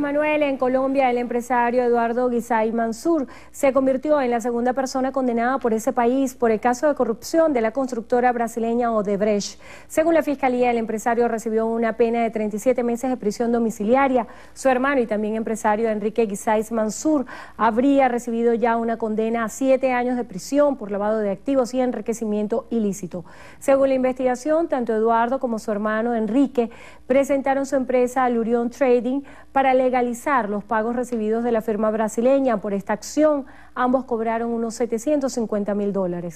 Manuel. En Colombia, el empresario Eduardo Guisay Mansur se convirtió en la segunda persona condenada por ese país por el caso de corrupción de la constructora brasileña Odebrecht. Según la fiscalía, el empresario recibió una pena de 37 meses de prisión domiciliaria. Su hermano y también empresario Enrique Guisay Mansur habría recibido ya una condena a siete años de prisión por lavado de activos y enriquecimiento ilícito. Según la investigación, tanto Eduardo como su hermano Enrique presentaron su empresa Lurion Trading para la legalizar los pagos recibidos de la firma brasileña por esta acción. Ambos cobraron unos 750 mil dólares.